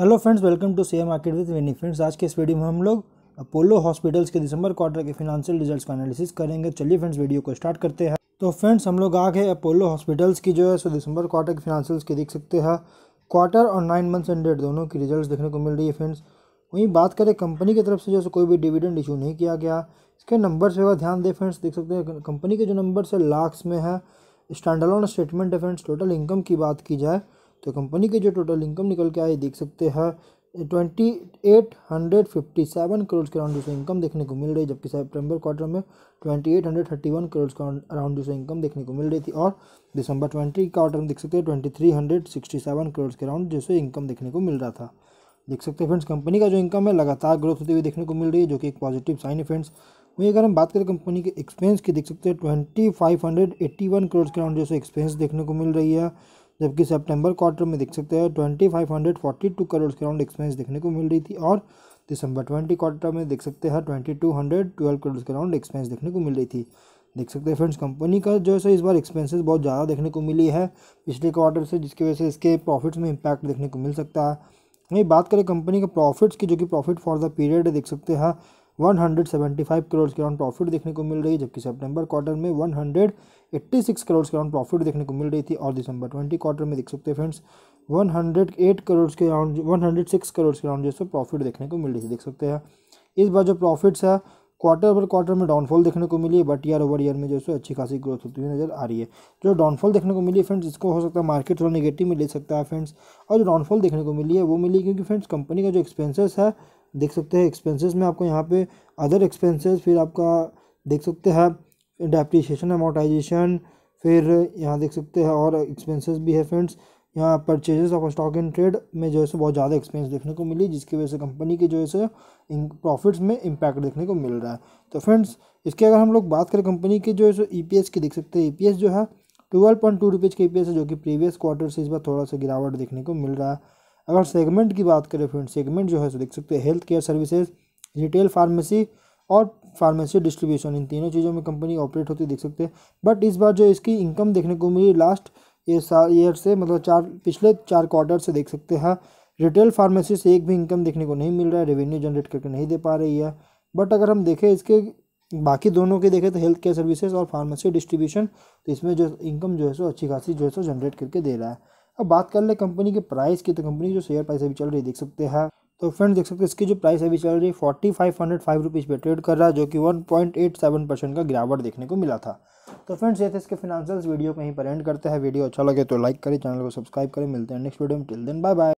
hello friends welcome to share market with Vini friends आज के इस वीडियो में हम लोग अपोलो हॉस्पिटल्स के दिसंबर क्वार्टर के फिनेंशियल रिजल्ट्स का एनालिसिस करेंगे चलिए फ्रेंड्स वीडियो को स्टार्ट करते हैं तो फ्रेंड्स हम लोग आ गए अपोलो हॉस्पिटल्स की जो है सो दिसंबर क्वार्टर के फिनेंशियल्स के देख सकते हैं क्वार्टर और नाइन मंथ्स एंडेड दोनों की रिजल्ट देखने को मिल रही है फ्रेंड्स वहीं बात करें कंपनी की तरफ से जो है कोई भी डिविडेंड इशू नहीं किया गया इसके नंबर्स पर ध्यान दें फ्रेंड्स देख सकते हैं कंपनी के जो नंबर्स है लाख्स में है स्टैंडलॉन स्टेटमेंट है फ्रेंड्स टोटल इनकम की बात की जाए तो कंपनी की जो टोटल इनकम निकल के आई देख सकते हैं twenty eight hundred fifty seven crore के अराउंड जैसे इनकम देखने को मिल रही जबकि सेप्टेम्बर क्वार्टर में twenty eight hundred thirty one crore का अराउंड जो इनकम देखने को मिल रही थी और दिसंबर ट्वेंटी क्वार्टर में देख सकते हैं twenty three hundred sixty seven crore के अराउंड जैसे इनकम देखने को मिल रहा था देख सकते हैं फ्रेंड्स कंपनी का जो इनकम है लगातार ग्रोथ होती हुई देखने को मिल रही है जो कि एक पॉजिटिव साइन है फ्रेंड्स वहीं अगर हम बात करें कंपनी के एक्सपेंस की देख सकते हैं twenty five hundred eighty one crore के अराउंड जैसे एक्सपेंस देखने को मिल रही है जबकि सेप्टेम्बर क्वार्टर में देख सकते हैं twenty five hundred forty two crore के राउंड एक्सपेंस देखने को मिल रही थी और दिसंबर ट्वेंटी क्वार्टर में देख सकते हैं twenty two hundred twelve crore के राउंड एक्सपेंस देखने को मिल रही थी देख सकते हैं फ्रेंड्स कंपनी का जो है इस बार एक्सपेंसेस बहुत ज़्यादा देखने को मिली है पिछले क्वार्टर से जिसकी वजह से इसके प्रॉफिट्स में इम्पैक्ट देखने को मिल सकता है वहीं बात करें कंपनी के प्रॉफिट्स की जो कि प्रॉफिट फॉर द पीरियड देख सकते हैं 175 करोड़ के अराउंड प्रॉफिट देखने को मिल रही है जबकि सितंबर क्वार्टर में 186 करोड़ के अराउंड प्रॉफिट देखने को मिल रही थी और दिसंबर 20 क्वार्टर में देख सकते हैं फ्रेंड्स 108 करोड़ के अराउंड 106 करोड़ के अराउंड जो है प्रॉफिट देखने को मिल रही थी देख सकते हैं इस बार जो प्रॉफिट्स है क्वार्टर ओवर क्वार्टर में डाउनफॉल देखने को मिली है बट ईयर ओवर ईयर में जो है अच्छी खासी ग्रोथ होती हुई नजर आ रही है जो डाउनफॉल देखने को मिली है फ्रेंड्स इसको हो सकता है मार्केट थोड़ा नेगेटिव में ले सकता है फ्रेंड्स और जो डाउनफॉल देखने को मिली है वो मिली क्योंकि फ्रेंड्स कंपनी का जो एक्सपेंसेस है देख सकते हैं एक्सपेंसेस में आपको यहाँ पे अदर एक्सपेंसेस फिर आपका देख सकते हैं डेप्रीशिएशन अमोटाइजेशन फिर यहाँ देख सकते हैं और एक्सपेंसेस भी है फ्रेंड्स यहाँ purchases of stock and trade में जो है सो बहुत ज़्यादा एक्सपेंस देखने को मिली जिसकी वजह से कंपनी की जो है सो प्रॉफिट्स में इम्पैक्ट देखने को मिल रहा है तो फ्रेंड्स इसके अगर हम लोग बात करें कंपनी के जो है सो ई e की देख सकते हैं ई e जो है ट्वेल्व पॉइंट टू रुपीज़ के ई e पी है जो कि प्रीवियस क्वार्टर से इस बार थोड़ा सा गिरावट देखने को मिल रहा है अगर सेगमेंट की बात करें फ्रेंड सेगमेंट जो है सो तो देख सकते हैं health care services retail pharmacy और फार्मेसी डिस्ट्रीब्यूशन इन तीनों चीज़ों में कंपनी ऑपरेट होती देख सकते हैं बट इस बार जो इसकी इनकम देखने को मिली लास्ट ये साल ईयर से मतलब चार पिछले चार क्वार्टर से देख सकते हैं रिटेल फार्मेसी से एक भी इनकम देखने को नहीं मिल रहा है रेवेन्यू जनरेट करके नहीं दे पा रही है बट अगर हम देखें इसके बाकी दोनों के देखें तो हेल्थ केयर सर्विसेज और फार्मेसी डिस्ट्रीब्यूशन तो इसमें जो इनकम जो है सो अच्छी खासी जो है सो जनरेट करके दे रहा है अब बात कर ले कंपनी के प्राइस की तो कंपनी की जो शेयर प्राइस अभी चल रही है देख सकते हैं तो फ्रेंड्स देख सकते हैं इसकी जो प्राइस अभी चल रही है forty five hundred five trade कर रहा है जो कि one point eight seven percent का गिरावट देखने को मिला था तो फ्रेंड्स ये थे इसके फिनेंशियल्स वीडियो कहीं पर एंड करते हैं वीडियो अच्छा लगे तो लाइक करें चैनल को सब्सक्राइब करें मिलते हैं नेक्स्ट वीडियो में टिल देन बाय बाय